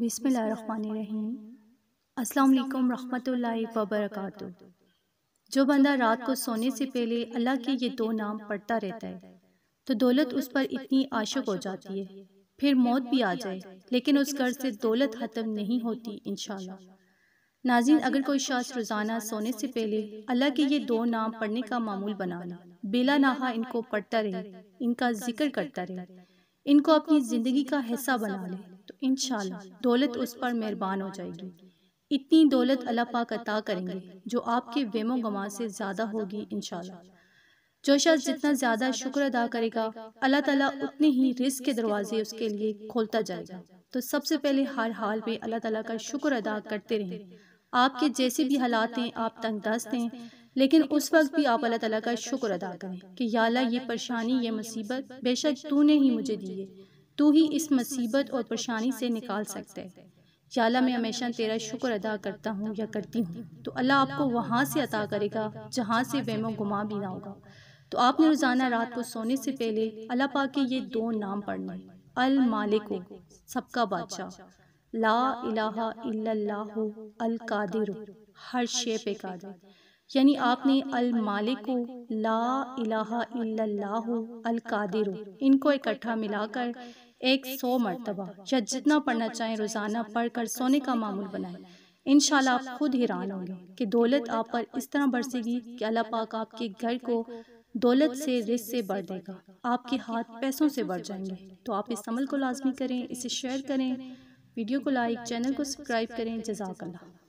बिसमीम अस्सलाम रहमतुल्लाहि व जो बंदा रात को सोने से पहले अल्लाह के ये दो नाम पढ़ता रहता है तो दौलत उस पर इतनी आशक हो जाती है फिर मौत भी आ जाए लेकिन उस घर से दौलत ख़त्म नहीं होती इन नाजिन अगर कोई शख्स रोज़ाना सोने से पहले अल्लाह के ये दो नाम पढ़ने का मामूल ले बेला नाहा इनको पढ़ता रहे इनका जिक्र करता रहे इनको अपनी ज़िंदगी का हिस्सा बना ले इन दौलत उस पर मेहरबान हो जाएगी इतनी दौलत अल्लाह पाक अता करेंगे जो आपके वेमो गमा से ज़्यादा होगी इन जो शख्स जितना ज़्यादा शुक्र अदा करेगा अल्लाह ताला उतने ही रिस्क के दरवाजे उसके लिए खोलता जाएगा तो सबसे पहले हर हाल में अल्लाह ताला का शुक्र अदा करते रहें आपके जैसे भी हालात हैं आप तंगदस्त हैं लेकिन उस वक्त भी आप अल्लाह ताला का शुक्र अदा करें कि या ये परेशानी ये मुसीबत बेशक तूने ही मुझे दी है तू ही इस मुसीबत और परेशानी से निकाल सकता है याला मैं हमेशा तेरा शुक्र अदा करता हूँ या करती हूँ तो अल्लाह आपको वहाँ से अदा करेगा जहाँ से वेमो गुमा भी ना होगा तो आपने रोज़ाना रात को सोने से पहले अल्लाह पा के ये दो नाम पढ़ने अल मालिक हो सबका बादशाह ला इलाहा इल्लल्लाह अल कादिर हर शे पे कादिर यानी आपने अल मालिक को ला इलाहा इल्लल्लाह अल कादिर इनको इकट्ठा मिलाकर एक सौ मरतबा या जितना पढ़ना चाहें रोज़ाना पढ़ कर सोने का मामूल बनाएं इन आप खुद हैरान होंगे कि दौलत आप पर इस तरह बरसेगी कि अल्लाह पाक आपके घर को दौलत से रिस से बढ़ देगा आपके हाथ पैसों से बढ़ जाएंगे तो, तो आप इस अमल को लाजमी करें इसे शेयर करें वीडियो को लाइक चैनल को सब्सक्राइब करें जजाकल्ला